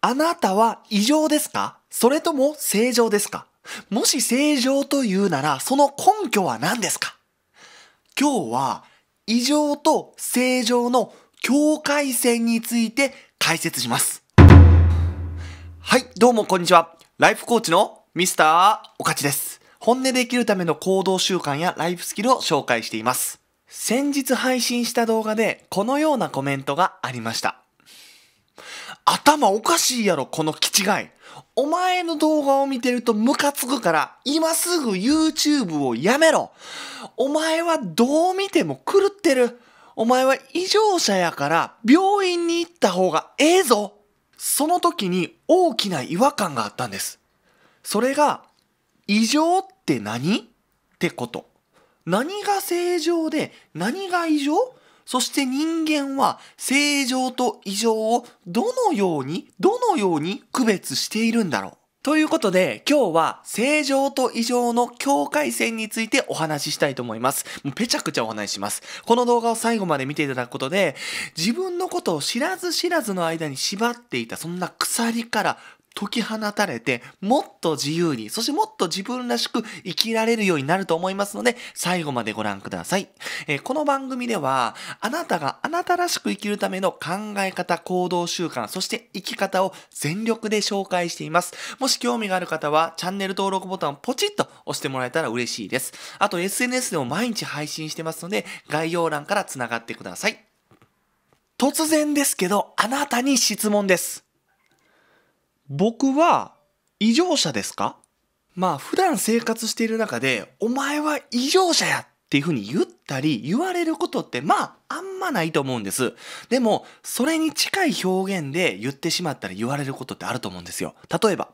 あなたは異常ですかそれとも正常ですかもし正常というなら、その根拠は何ですか今日は、異常と正常の境界線について解説します。はい、どうもこんにちは。ライフコーチのミスターおかちです。本音で生きるための行動習慣やライフスキルを紹介しています。先日配信した動画でこのようなコメントがありました。頭おかしいやろ、この気違い。お前の動画を見てるとムカつくから、今すぐ YouTube をやめろ。お前はどう見ても狂ってる。お前は異常者やから、病院に行った方がええぞ。その時に大きな違和感があったんです。それが、異常って何ってこと。何が正常で何が異常そして人間は正常と異常をどのように、どのように区別しているんだろう。ということで、今日は正常と異常の境界線についてお話ししたいと思います。もうぺちゃくちゃお話しします。この動画を最後まで見ていただくことで、自分のことを知らず知らずの間に縛っていたそんな鎖から解き放たれて、もっと自由に、そしてもっと自分らしく生きられるようになると思いますので、最後までご覧ください。えー、この番組では、あなたがあなたらしく生きるための考え方、行動習慣、そして生き方を全力で紹介しています。もし興味がある方は、チャンネル登録ボタンをポチッと押してもらえたら嬉しいです。あと SNS でも毎日配信してますので、概要欄から繋がってください。突然ですけど、あなたに質問です。僕は異常者ですかまあ普段生活している中で、お前は異常者やっていうふうに言ったり言われることってまああんまないと思うんです。でも、それに近い表現で言ってしまったり言われることってあると思うんですよ。例えば、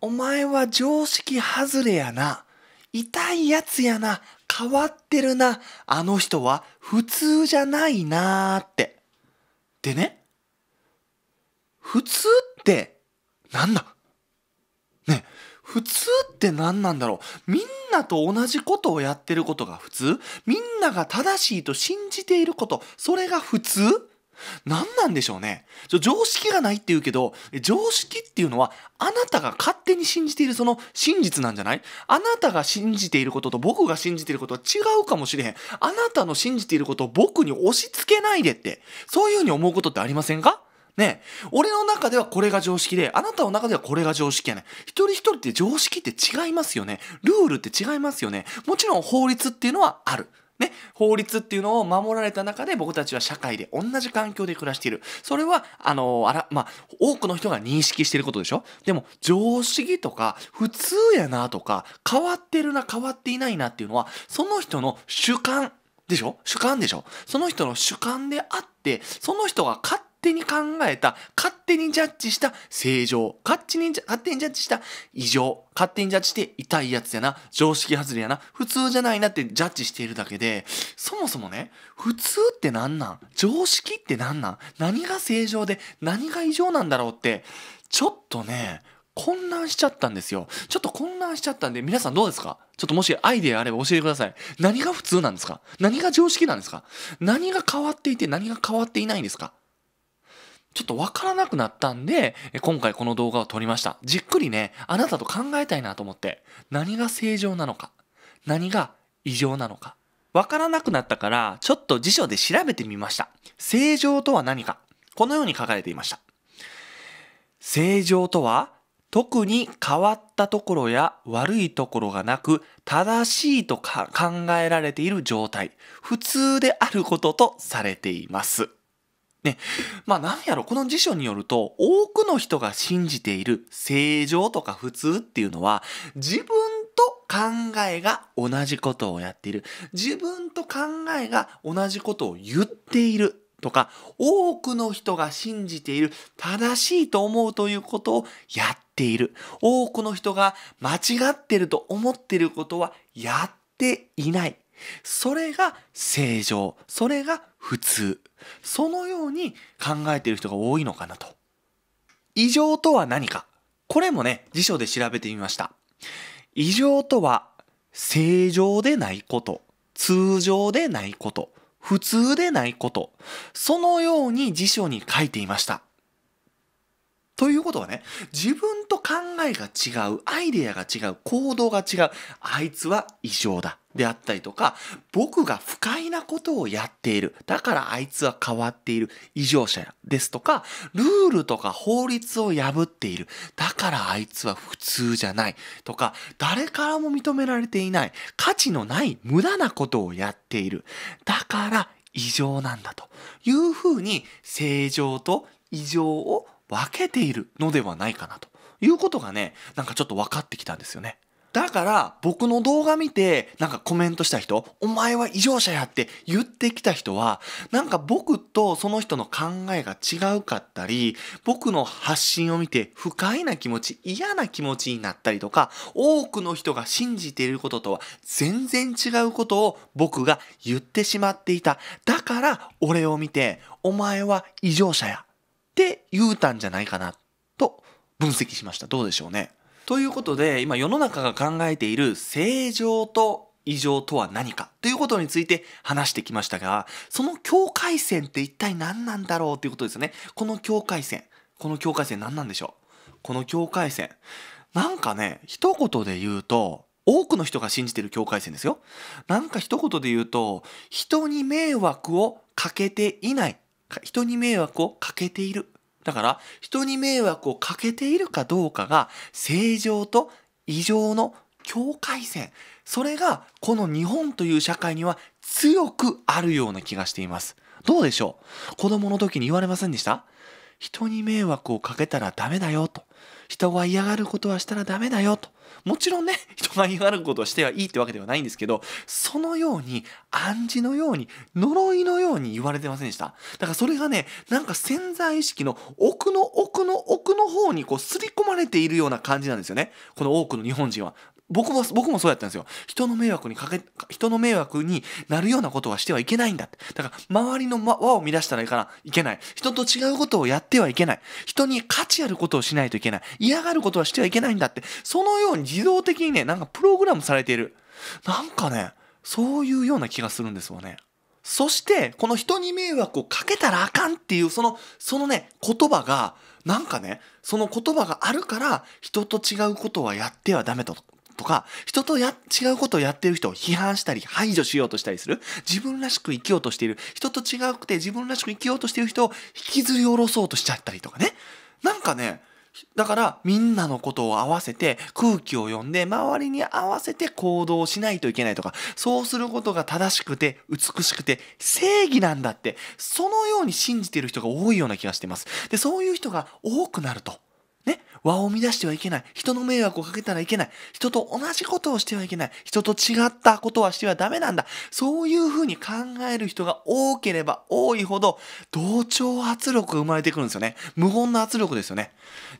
お前は常識外れやな。痛いやつやな。変わってるな。あの人は普通じゃないなーって。でね、普通ってなんだね普通って何なんだろうみんなと同じことをやってることが普通みんなが正しいと信じていることそれが普通何なんでしょうね常識がないって言うけど常識っていうのはあなたが勝手に信じているその真実なんじゃないあなたが信じていることと僕が信じていることは違うかもしれへんあなたの信じていることを僕に押し付けないでってそういうふうに思うことってありませんかね俺の中ではこれが常識で、あなたの中ではこれが常識やね。一人一人って常識って違いますよね。ルールって違いますよね。もちろん法律っていうのはある。ね、法律っていうのを守られた中で僕たちは社会で同じ環境で暮らしている。それは、あの、あら、まあ、多くの人が認識してることでしょでも、常識とか、普通やなとか、変わってるな、変わっていないなっていうのは、その人の主観でしょ主観でしょその人の主観であって、その人が勝手に考えた、勝手にジャッジした正常、勝手に勝手にジャッジした異常、勝手にジャッジして痛いやつやな、常識外れやな、普通じゃないなってジャッジしているだけで、そもそもね、普通って何なん常識って何なん何が正常で何が異常なんだろうって、ちょっとね、混乱しちゃったんですよ。ちょっと混乱しちゃったんで、皆さんどうですかちょっともしアイデアあれば教えてください。何が普通なんですか何が常識なんですか何が変わっていて何が変わっていないんですかちょっとわからなくなったんで、今回この動画を撮りました。じっくりね、あなたと考えたいなと思って、何が正常なのか、何が異常なのか。わからなくなったから、ちょっと辞書で調べてみました。正常とは何か。このように書かれていました。正常とは、特に変わったところや悪いところがなく正しいと考えられている状態普通であることとされていますね。まあなんやろ、この辞書によると、多くの人が信じている正常とか普通っていうのは、自分と考えが同じことをやっている。自分と考えが同じことを言っている。とか、多くの人が信じている正しいと思うということをやっている。多くの人が間違ってると思ってることはやっていない。それが正常。それが普通そのように考えている人が多いのかなと異常とは何かこれもね辞書で調べてみました異常とは正常でないこと通常でないこと普通でないことそのように辞書に書いていましたということはね、自分と考えが違う、アイデアが違う、行動が違う、あいつは異常だ。であったりとか、僕が不快なことをやっている。だからあいつは変わっている。異常者ですとか、ルールとか法律を破っている。だからあいつは普通じゃない。とか、誰からも認められていない。価値のない無駄なことをやっている。だから異常なんだというふうに正常と異常を分けているのではないかなということがねなんかちょっと分かってきたんですよね。だから僕の動画見てなんかコメントした人お前は異常者やって言ってきた人はなんか僕とその人の考えが違うかったり僕の発信を見て不快な気持ち嫌な気持ちになったりとか多くの人が信じていることとは全然違うことを僕が言ってしまっていただから俺を見てお前は異常者やって言うたんじゃないかなと分析しました。どうでしょうね。ということで、今世の中が考えている正常と異常とは何かということについて話してきましたが、その境界線って一体何なんだろうということですよね。この境界線。この境界線何なんでしょうこの境界線。なんかね、一言で言うと、多くの人が信じてる境界線ですよ。なんか一言で言うと、人に迷惑をかけていない人に迷惑をかけている。だから、人に迷惑をかけているかどうかが、正常と異常の境界線。それが、この日本という社会には強くあるような気がしています。どうでしょう子供の時に言われませんでした人に迷惑をかけたらダメだよと。人が嫌がることはしたらダメだよと。もちろんね、人が嫌がることをしてはいいってわけではないんですけど、そのように、暗示のように、呪いのように言われてませんでした。だからそれがね、なんか潜在意識の奥の奥の奥の方にこう刷り込まれているような感じなんですよね。この多くの日本人は。僕も、僕もそうやったんですよ。人の迷惑にかけ、人の迷惑になるようなことはしてはいけないんだって。だから、周りの輪を乱したらいかいけない。人と違うことをやってはいけない。人に価値あることをしないといけない。嫌がることはしてはいけないんだって。そのように自動的にね、なんかプログラムされている。なんかね、そういうような気がするんですよね。そして、この人に迷惑をかけたらあかんっていう、その、そのね、言葉が、なんかね、その言葉があるから、人と違うことはやってはダメだととか、人とや、違うことをやってる人を批判したり、排除しようとしたりする、自分らしく生きようとしている、人と違くて自分らしく生きようとしている人を引きずり下ろそうとしちゃったりとかね。なんかね、だからみんなのことを合わせて空気を読んで周りに合わせて行動しないといけないとかそうすることが正しくて美しくて正義なんだってそのように信じている人が多いような気がしてますでそういう人が多くなると和を乱してはいけない。人の迷惑をかけたらいけない。人と同じことをしてはいけない。人と違ったことはしてはダメなんだ。そういうふうに考える人が多ければ多いほど、同調圧力が生まれてくるんですよね。無言の圧力ですよね。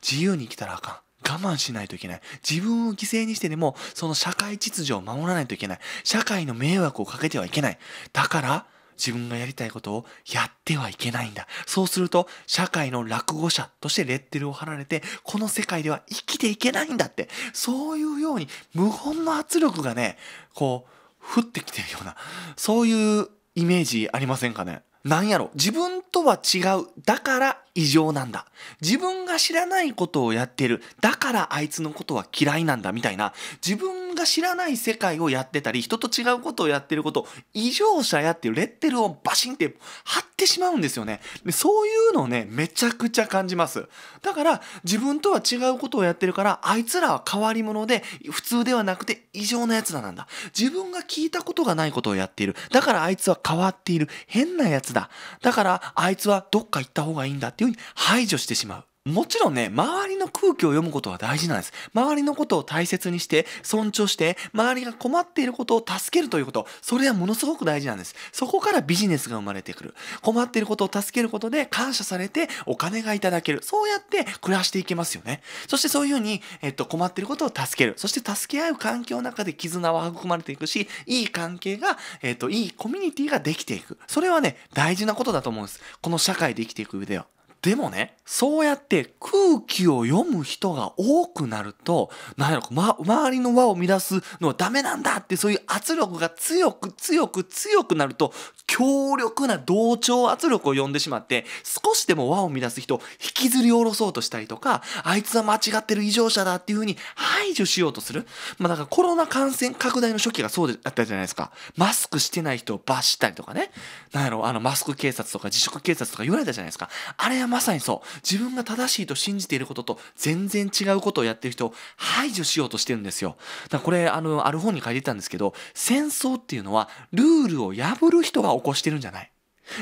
自由に生きたらあかん。我慢しないといけない。自分を犠牲にしてでも、その社会秩序を守らないといけない。社会の迷惑をかけてはいけない。だから、自分がやりたいことをやってはいけないんだ。そうすると、社会の落語者としてレッテルを貼られて、この世界では生きていけないんだって、そういうように無言の圧力がね、こう、降ってきてるような、そういうイメージありませんかね。なんやろ自分とは違う。だから異常なんだ。自分が知らないことをやってる。だからあいつのことは嫌いなんだ。みたいな。自分分が知らない世界をやってたり人と違うことをやってること異常者やっていうレッテルをバシンって貼ってしまうんですよねでそういうのをねめちゃくちゃ感じますだから自分とは違うことをやってるからあいつらは変わり者で普通ではなくて異常な奴だなんだ自分が聞いたことがないことをやっているだからあいつは変わっている変な奴だだからあいつはどっか行った方がいいんだっていうふうに排除してしまうもちろんね、周りの空気を読むことは大事なんです。周りのことを大切にして、尊重して、周りが困っていることを助けるということ、それはものすごく大事なんです。そこからビジネスが生まれてくる。困っていることを助けることで感謝されてお金がいただける。そうやって暮らしていけますよね。そしてそういうふうに、えっと、困っていることを助ける。そして助け合う環境の中で絆は育まれていくし、いい関係が、えっと、いいコミュニティができていく。それはね、大事なことだと思うんです。この社会で生きていく上では。でもね、そうやって空気を読む人が多くなると、なんやろ、ま、周りの輪を乱すのはダメなんだって、そういう圧力が強く強く強くなると、強力な同調圧力を呼んでしまって、少しでも輪を乱す人を引きずり下ろそうとしたりとか、あいつは間違ってる異常者だっていう風に排除しようとする。まあ、だからコロナ感染拡大の初期がそうだったじゃないですか。マスクしてない人を罰したりとかね。なんやろ、あの、マスク警察とか自粛警察とか言われたじゃないですか。あれはまさにそう。自分が正しいと信じていることと全然違うことをやってる人を排除しようとしてるんですよ。だからこれ、あの、ある本に書いてたんですけど、戦争っていうのはルールを破る人が起こしてるんじゃない。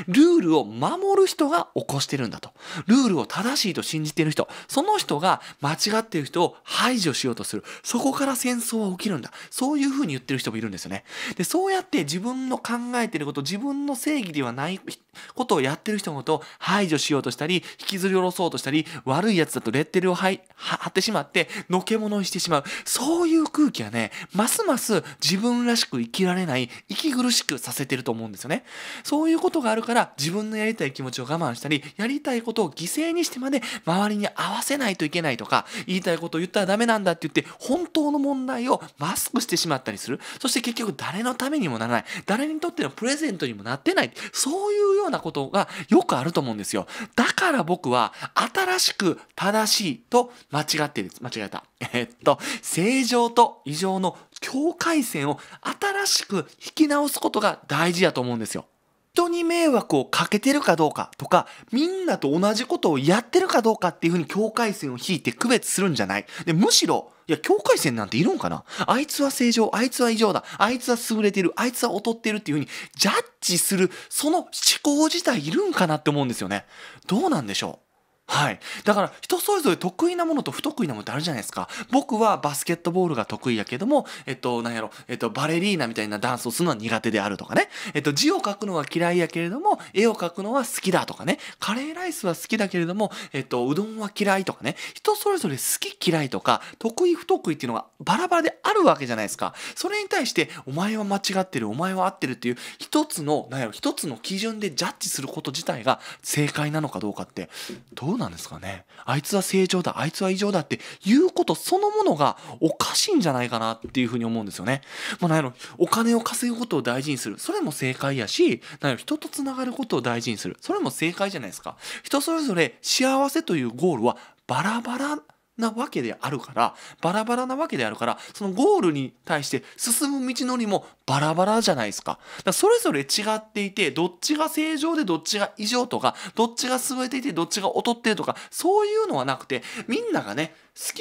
ルールを守る人が起こしてるんだと。ルールを正しいと信じてる人、その人が間違っている人を排除しようとする。そこから戦争は起きるんだ。そういうふうに言ってる人もいるんですよね。で、そうやって自分の考えてること、自分の正義ではないことをやってる人のことを排除しようとしたり、引きずり下ろそうとしたり、悪い奴だとレッテルを貼ってしまって、のけ者にしてしまう。そういう空気はね、ますます自分らしく生きられない、息苦しくさせてると思うんですよね。そういうことがあるるから自分のやりたい気持ちを我慢したり、やりたいことを犠牲にしてまで周りに合わせないといけないとか、言いたいことを言ったらダメなんだって言って、本当の問題をマスクしてしまったりする。そして結局誰のためにもならない。誰にとってのプレゼントにもなってない。そういうようなことがよくあると思うんですよ。だから僕は、新しく正しいと間違ってる。間違えた。えっと、正常と異常の境界線を新しく引き直すことが大事だと思うんですよ。人に迷惑をかけてるかどうかとか、みんなと同じことをやってるかどうかっていうふうに境界線を引いて区別するんじゃない。で、むしろ、いや、境界線なんているんかなあいつは正常、あいつは異常だ、あいつは優れてる、あいつは劣ってるっていうふうに、ジャッジする、その思考自体いるんかなって思うんですよね。どうなんでしょうはい。だから人それぞれ得意なものと不得意なものってあるじゃないですか。僕はバスケットボールが得意やけども、えっと、なんやろ、えっと、バレリーナみたいなダンスをするのは苦手であるとかね。えっと、字を書くのは嫌いやけれども、絵を描くのは好きだとかね。カレーライスは好きだけれども、えっと、うどんは嫌いとかね。人それぞれ好き嫌いとか、得意不得意っていうのがバラバラであるわけじゃないですか。それに対して、お前は間違ってる、お前は合ってるっていう、一つの、なんやろ、一つの基準でジャッジすること自体が正解なのかどうかって、どうなんですかねあいつは正常だあいつは異常だっていうことそのものがおかしいんじゃないかなっていうふうに思うんですよね。まあ、なんやろお金を稼ぐことを大事にするそれも正解やしなんやろ人と繋がることを大事にするそれも正解じゃないですか。人それぞれ幸せというゴールはバラバラなわけであるからバラバラなわけであるからそのゴールに対して進む道のりもバラバラじゃないですかだそれぞれ違っていてどっちが正常でどっちが異常とかどっちが優れていてどっちが劣ってるとかそういうのはなくてみんながね好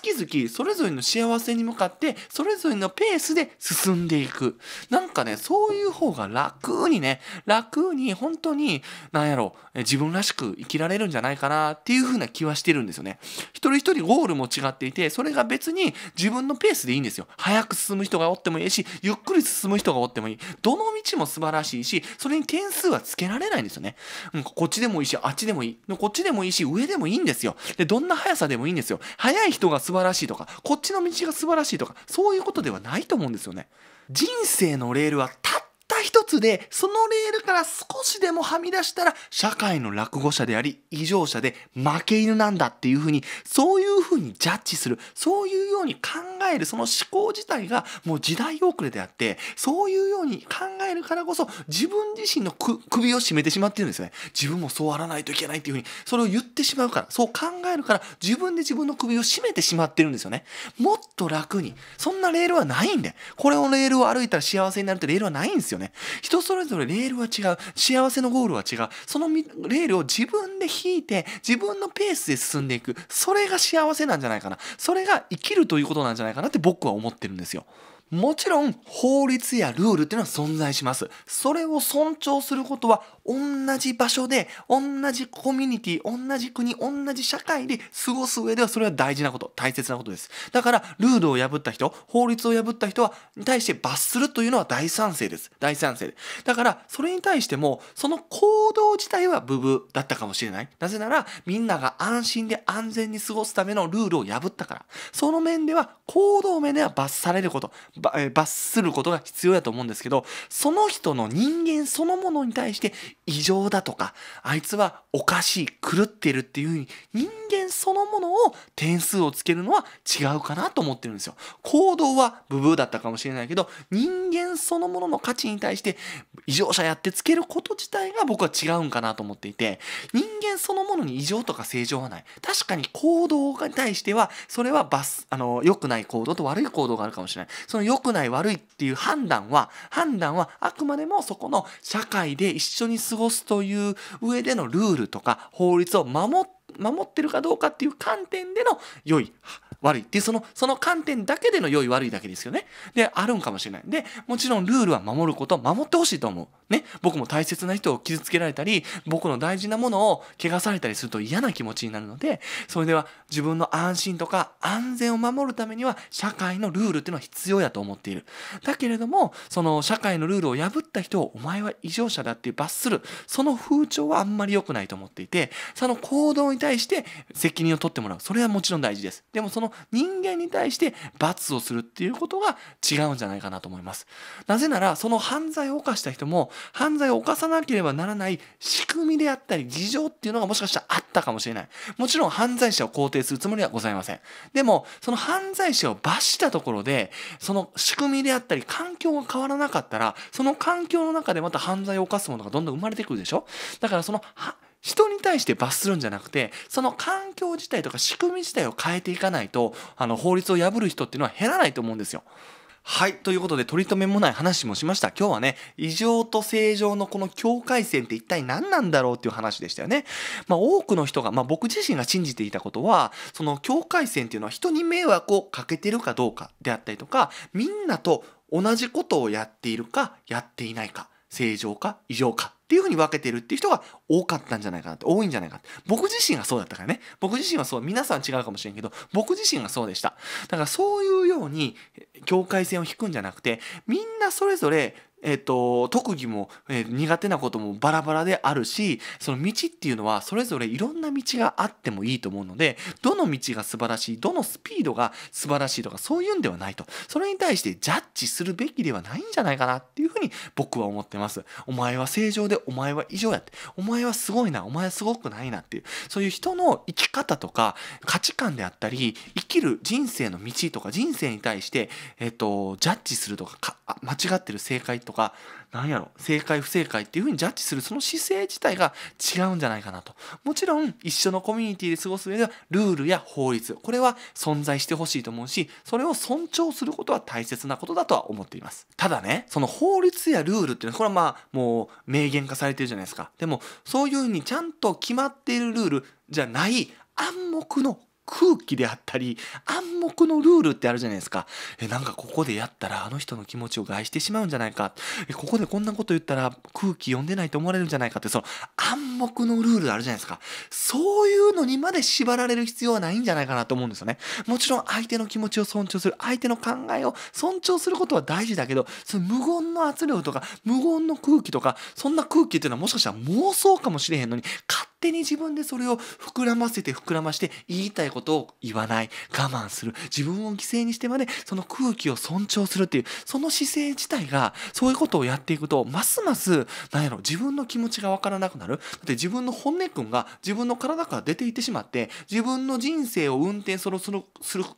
き好きそれぞれの幸せに向かってそれぞれのペースで進んでいくなんかねそういう方が楽にね楽に本当になんやろ自分らしく生きられるんじゃないかなっていう風な気はしてるんですよね一人一人ゴールも違っていてそれが別に自分のペースでいいんですよ早く進む人がおってもいいしゆっくり進む人がおってもいいどの道も素晴らしいしそれに点数はつけられないんですよね、こっちでもいいしあっちでもいいこっちでもいいし上でもいいんですよでどんな速さでもいいんですよ速い人が素晴らしいとかこっちの道が素晴らしいとかそういうことではないと思うんですよね人生のレールは立た一つでそのレールから少しでもはみ出したら社会の落語者であり異常者で負け犬なんだっていうふうにそういうふうにジャッジするそういうように考えるその思考自体がもう時代遅れであってそういうように考えるからこそ自分自身の首を絞めてしまってるんですよね自分もそうあらないといけないっていうふうにそれを言ってしまうからそう考えるから自分で自分の首を絞めてしまってるんですよねもっと楽にそんなレールはないんでこれをレールを歩いたら幸せになるってレールはないんですよよね。人それぞれレールは違う。幸せのゴールは違う。そのレールを自分で引いて、自分のペースで進んでいく。それが幸せなんじゃないかな。それが生きるということなんじゃないかなって僕は思ってるんですよ。もちろん法律やルールっていうのは存在します。それを尊重することは同じ場所で、同じコミュニティ、同じ国、同じ社会で過ごす上ではそれは大事なこと、大切なことです。だから、ルールを破った人、法律を破った人は、に対して罰するというのは大賛成です。大賛成。だから、それに対しても、その行動自体はブブだったかもしれない。なぜなら、みんなが安心で安全に過ごすためのルールを破ったから。その面では、行動面では罰されること、罰することが必要だと思うんですけど、その人の人間そのものに対して異常だとかあいつはおかしい狂ってるっていう風に人間そのものを点数をつけるのは違うかなと思ってるんですよ。行動はブブーだったかもしれないけど人間そのものの価値に対して異常者やってつけること自体が僕は違うんかなと思っていて人間そのものに異常とか正常はない確かに行動に対してはそれはバスあの良くない行動と悪い行動があるかもしれないその良くない悪いっていう判断は判断はあくまでもそこの社会で一緒に過ごすという上でのルールとか法律を守って守ってるかどうかっていう観点での良い悪いっていうそのその観点だけでの良い悪いだけですよね。であるんかもしれない。でもちろんルールは守ること守ってほしいと思う。ね僕も大切な人を傷つけられたり僕の大事なものを汚されたりすると嫌な気持ちになるのでそれでは自分の安心とか安全を守るためには社会のルールっていうのは必要やと思っている。だけれどもその社会のルールを破った人をお前は異常者だって罰するその風潮はあんまり良くないと思っていてその行動に対して責任を取ってもらうそれはもちろん大事です。でもその人間に対して罰をするっていうことが違うんじゃないかなと思います。なぜならその犯罪を犯した人も犯罪を犯さなければならない仕組みであったり事情っていうのがもしかしたらあったかもしれない。もちろん犯罪者を肯定するつもりはございません。でもその犯罪者を罰したところでその仕組みであったり環境が変わらなかったらその環境の中でまた犯罪を犯すものがどんどん生まれてくるでしょだからその人に対して罰するんじゃなくてその環境自体とか仕組み自体を変えていかないとあの法律を破る人っていうのは減らないと思うんですよ。はい。ということで、取り留めもない話もしました。今日はね、異常と正常のこの境界線って一体何なんだろうっていう話でしたよね。まあ、多くの人が、まあ、僕自身が信じていたことは、その境界線っていうのは人に迷惑をかけてるかどうかであったりとか、みんなと同じことをやっているか、やっていないか。正常か異常かっていうふうに分けてるっていう人が多かったんじゃないかなって、多いんじゃないかって。僕自身がそうだったからね。僕自身はそう、皆さん違うかもしれんけど、僕自身がそうでした。だからそういうように境界線を引くんじゃなくて、みんなそれぞれえっ、ー、と、特技も、えー、苦手なこともバラバラであるし、その道っていうのはそれぞれいろんな道があってもいいと思うので、どの道が素晴らしい、どのスピードが素晴らしいとかそういうんではないと。それに対してジャッジするべきではないんじゃないかなっていうふうに僕は思ってます。お前は正常で、お前は異常やって、お前はすごいな、お前はすごくないなっていう、そういう人の生き方とか価値観であったり、生きる人生の道とか人生に対して、えっ、ー、と、ジャッジするとかか、間違ってる正解とかか何やろ正解不正解っていうふうにジャッジするその姿勢自体が違うんじゃないかなともちろん一緒のコミュニティで過ごす上ではルールや法律これは存在してほしいと思うしそれを尊重することは大切なことだとは思っていますただねその法律やルールっていうのはこれはまあもう明言化されてるじゃないですかでもそういうふうにちゃんと決まっているルールじゃない暗黙の空気であったり暗黙のルールってあるじゃないですかえなんかここでやったらあの人の気持ちを害してしまうんじゃないかえここでこんなこと言ったら空気読んでないと思われるんじゃないかってその暗黙のルールあるじゃないですかそういうのにまで縛られる必要はないんじゃないかなと思うんですよねもちろん相手の気持ちを尊重する相手の考えを尊重することは大事だけどその無言の圧力とか無言の空気とかそんな空気っていうのはもしかしたら妄想かもしれへんのに勝手に自分でそれを膨らませて膨らまして言いたいことを言わない我慢する自分を犠牲にしてまでその空気を尊重するっていうその姿勢自体がそういうことをやっていくとますます何やろ自分の気持ちが分からなくなるだって自分の本音くんが自分の体から出ていってしまって自分の人生を運転するする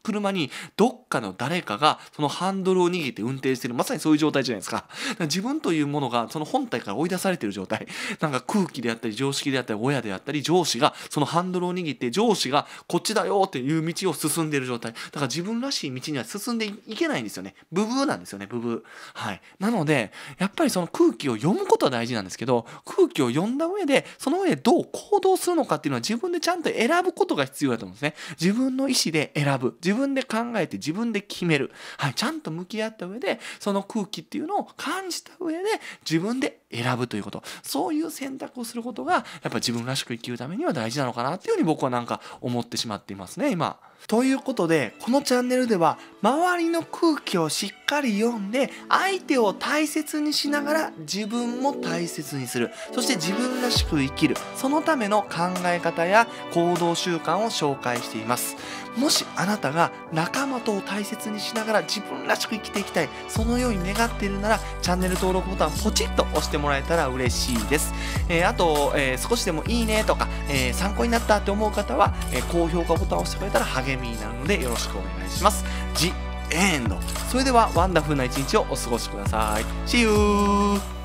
車にどっかの誰かがそのハンドルを握って運転してるまさにそういう状態じゃないですか自分というものがその本体から追い出されてる状態なんか空気であったり常識であったり親であったり上司がそのハンドルを握って上司がこっちだよっていう道を進んでいる状態。だから自分らしい道には進んでいけないんですよね。ブブーなんですよね、ブブー。はい。なので、やっぱりその空気を読むことは大事なんですけど、空気を読んだ上で、その上でどう行動するのかっていうのは自分でちゃんと選ぶことが必要だと思うんですね。自分の意思で選ぶ。自分で考えて自分で決める。はい。ちゃんと向き合った上で、その空気っていうのを感じた上で、自分で選ぶということそういう選択をすることがやっぱ自分らしく生きるためには大事なのかなっていうふうに僕はなんか思ってしまっていますね今。ということでこのチャンネルでは周りの空気をしっかり読んで相手を大切にしながら自分も大切にするそして自分らしく生きるそのための考え方や行動習慣を紹介しています。もしあなたが仲間とを大切にしながら自分らしく生きていきたいそのように願っているならチャンネル登録ボタンポチッと押してもらえたら嬉しいです、えー、あと、えー、少しでもいいねとか、えー、参考になったって思う方は、え高評価ボタンを押してくれたら励みになるのでよろしくお願いしますジエンドそれではワンダフルな一日をお過ごしください See you!